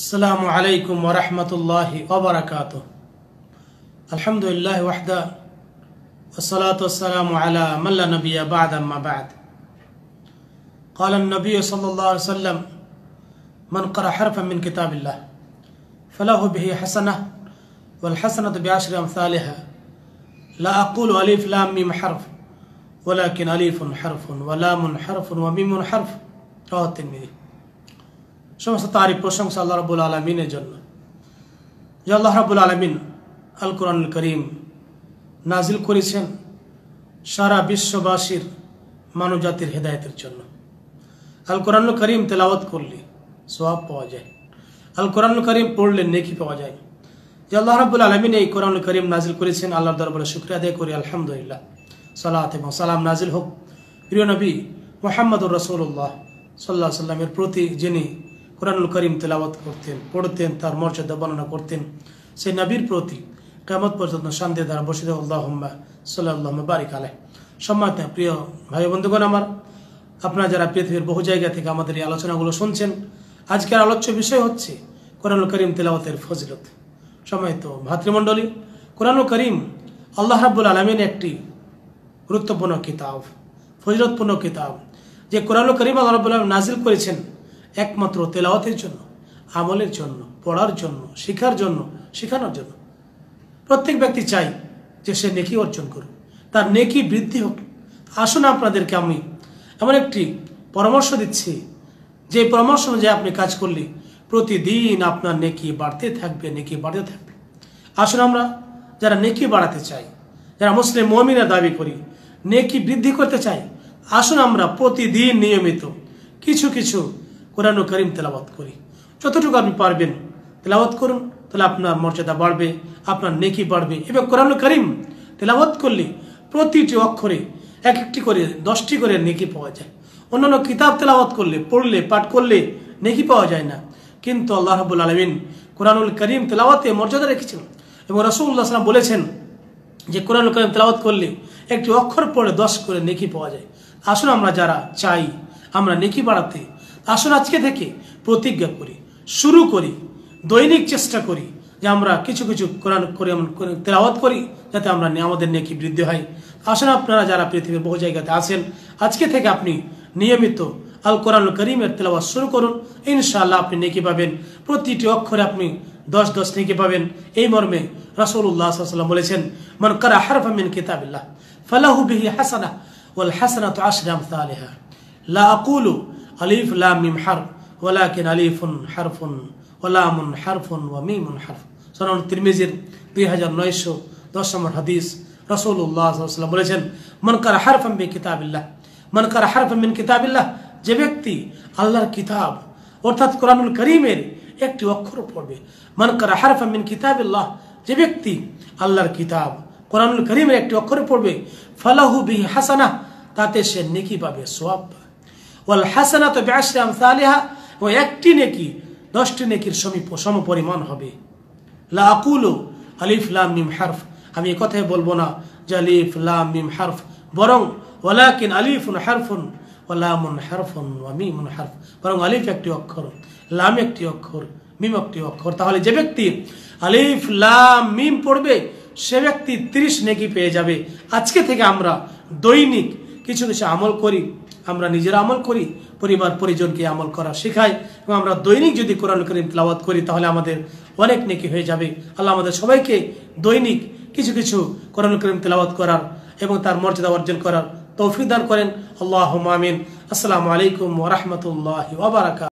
السلام عليكم ورحمة الله وبركاته الحمد لله وحده والصلاة والسلام على من لا نبي بعد ما بعد قال النبي صلى الله عليه وسلم من قرأ حرفا من كتاب الله فله به حسنة والحسنة بعشر أمثالها لا أقول أليف لام ميم حرف ولكن أليف حرف ولام حرف وميم حرف رواه الترمذي সমস্ত তারই প্রশংসা আল্লাহ রাবুল আলমিনের জন্য যে আল্লাহ রাবুল আলমিন আল কোরআন করিম নাজিল করেছেন সারা বিশ্ববাসীর মানব জাতির হেদায়তের জন্য আল কোরআন করিম তেলাওয়াত করলে সোহাব পাওয়া যায় আল কোরআন করিম পড়লে নেকি পাওয়া যায় যে আল্লাহ রাবুল আলমিন এই কোরআন করিম নাজিল করেছেন আল্লাহ দরবারে শুক্রিয়া আদায় করি আলহামদুলিল্লাহ সালাত এবং সালাম নাজিল হোক প্রিয় নবী মোহাম্মদুর রসুল্লাহ সাল্লাহ সাল্লামের প্রতি যিনি কোরআনুল করিম তেলাওয়াত করতেন পড়তেন তার মর্যাদা বর্ণনা করতেন সেই নবীর প্রতি কামত পর্যন্ত শান্তি দ্বারা বসে আল্লাহম্মা সাল্লাহ বারিক আলাই সম্মান প্রিয় ভাই বন্ধুগণ আমার আপনারা যারা পৃথিবীর বহু জায়গা থেকে আমাদের এই আলোচনাগুলো শুনছেন আজকের আলোচ্য বিষয় হচ্ছে কোরআনুল করিম তেলাওয়াতের ফজিলত তো ভাতৃমণ্ডলী কোরআনুল করিম আল্লাহ রাবুল আলমিন একটি গুরুত্বপূর্ণ কিতাব ফজিলতপূর্ণ কিতাব যে কোরআনুল করিম আল্লাহ রাবুল আলম নাজিল করেছেন একমাত্র তেলাওয়াতের জন্য আমলের জন্য পড়ার জন্য শেখার জন্য শেখানোর জন্য প্রত্যেক ব্যক্তি চাই যে সে নেকি অর্জন করুক তার নেকি বৃদ্ধি হোক আসুন আপনাদেরকে আমি এমন একটি পরামর্শ দিচ্ছি যে পরামর্শ অনুযায়ী আপনি কাজ করলে প্রতিদিন আপনার নেকি বাড়তে থাকবে নেকি বাড়তে থাকবে আসুন আমরা যারা নেকি বাড়াতে চাই যারা মুসলিম মমিনা দাবি করি নেকি বৃদ্ধি করতে চাই আসুন আমরা প্রতিদিন নিয়মিত কিছু কিছু কোরআন করিম তেলাবাত করি যতটুকু আপনি পারবেন তেলাবাত করুন তাহলে আপনার মর্যাদা বাড়বে আপনার নেকি বাড়বে এবং কোরআন করিম তেলাওয়াত করলে প্রতিটি অক্ষরে এক একটি করে দশটি করে নেকি পাওয়া যায় অন্যান্য কিতাব তেলাওয়াত করলে পড়লে পাঠ করলে নেকি পাওয়া যায় না কিন্তু আল্লাহ রাবুল আলমিন কোরআনুল করিম তেলাওয়াতে মর্যাদা রেখেছেন এবং রসুল্লাহ সালাম বলেছেন যে কোরআন করিম তেলাওয়াত করলে একটি অক্ষর পড়ে দশ করে নেকি পাওয়া যায় আসুন আমরা যারা চাই আমরা নেকি বাড়াতে আসুন আজকে থেকে প্রতিজ্ঞা করি শুরু করি দৈনিক চেষ্টা করি যে আমরা কিছু কিছু কোরআন করে তেলাওয়াত করি যাতে আমরা আমাদের নেকি বৃদ্ধি হয় আসুন আপনারা যারা পৃথিবীর বহু জায়গাতে আছেন আজকে থেকে আপনি নিয়মিত আল কোরআন করিমের তেলাওয়াত শুরু করুন ইনশাআল্লাহ আপনি নেকি পাবেন প্রতিটি অক্ষরে আপনি দশ দশ নেকি পাবেন এই মর্মে উল্লাহ সাল্লাম বলেছেন মন করা হারফামিন কিতাবিল্লাহ ফালাহু বিহি হাসানা ওয়াল হাসানা তো আশরাম তালেহা লা আকুলু আলিফ লা মিম হার ওয়ালাকিন আলিফুন হারফুন ওলামুন হারফুন ওয়া মিমুন হারফ সনন তিরমিজির দুই হাজার নয়শো দশ নম্বর হাদিস রসৌল্লাহাম বলেছেন মনকার হারফম বি কিতাবিল্লাহ মনকার হারফমিন কিতাবিল্লাহ যে ব্যক্তি আল্লাহর কিতাব অর্থাৎ কোরআনুল করিমের একটি অক্ষর পড়বে মনকার হারফমিন কিতাবিল্লাহ যে ব্যক্তি আল্লাহর কিতাব কোরআনুল করিমের একটি অক্ষর পড়বে ফালাহু বিহি হাসানা তাতে সে নেকি পাবে সোয়াব পাবে ওয়াল হাসানা তো ব্যাসরাম তালিহা ও একটি নেকি দশটি নেকির সমীপ সম পরিমাণ হবে লা আকুলো আলিফ লাম মিম হারফ আমি এ কথাই বলবো না যে আলিফ লাম মিম হারফ বরং ওলা আলিফ আলিফুন হারফুন ওয়ালামুন হারফুন ওয়া মিমুন হারফ বরং আলিফ একটি অক্ষর লাম একটি অক্ষর মিম একটি অক্ষর তাহলে যে ব্যক্তি আলিফ লাম মিম পড়বে সে ব্যক্তি তিরিশ নেকি পেয়ে যাবে আজকে থেকে আমরা দৈনিক কিছু কিছু আমল করি আমরা নিজেরা আমল করি পরিবার পরিজনকে আমল করা শেখাই এবং আমরা দৈনিক যদি কোরআন করিম তেলাওয়াত করি তাহলে আমাদের অনেক নেকি হয়ে যাবে আল্লাহ আমাদের সবাইকে দৈনিক কিছু কিছু কোরআন করিম তেলাওয়াত করার এবং তার মর্যাদা অর্জন করার তৌফিক দান করেন আল্লাহ মামিন আসসালামু আলাইকুম ওরহমতুল্লাহ